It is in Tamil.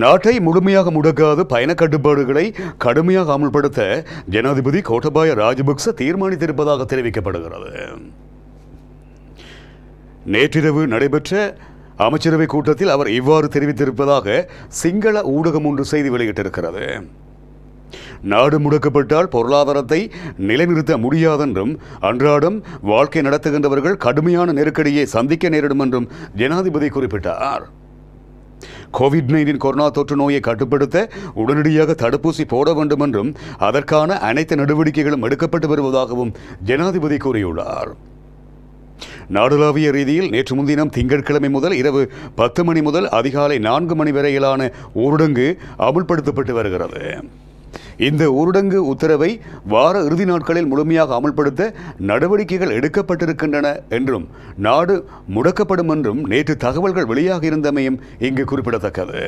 நாட்டை முழுமையாக முடக்காத பயண கட்டுப்பாடுகளை கடுமையாக அமல்படுத்த ஜனாதிபதி கோட்டபாய ராஜபக்ச தீர்மானித்திருப்பதாக தெரிவிக்கப்படுகிறது நேற்றிரவு நடைபெற்ற அமைச்சரவை கூட்டத்தில் அவர் இவ்வாறு தெரிவித்திருப்பதாக சிங்கள ஊடகம் ஒன்று செய்தி வெளியிட்டிருக்கிறது நாடு முடக்கப்பட்டால் பொருளாதாரத்தை நிலைநிறுத்த முடியாதென்றும் அன்றாடம் வாழ்க்கை நடத்துகின்றவர்கள் கடுமையான நெருக்கடியை சந்திக்க நேரிடும் என்றும் ஜனாதிபதி குறிப்பிட்டார் கோவிட் நைன்டீன் கொரோனா தொற்று நோயை கட்டுப்படுத்த உடனடியாக தடுப்பூசி போட வேண்டும் என்றும் அதற்கான அனைத்து நடவடிக்கைகளும் எடுக்கப்பட்டு வருவதாகவும் ஜனாதிபதி கூறியுள்ளார் நாடளாவிய ரீதியில் நேற்று முன்தினம் திங்கட்கிழமை முதல் இரவு பத்து மணி முதல் அதிகாலை நான்கு மணி வரையிலான ஊரடங்கு அமுல்படுத்தப்பட்டு வருகிறது இந்த ஊரடங்கு உத்தரவை வார இறுதி நாட்களில் முழுமையாக அமல்படுத்த நடவடிக்கைகள் எடுக்கப்பட்டிருக்கின்றன என்றும் நாடு முடக்கப்படும் என்றும் நேற்று தகவல்கள் வெளியாக இருந்தமையும் இங்கு குறிப்பிடத்தக்கது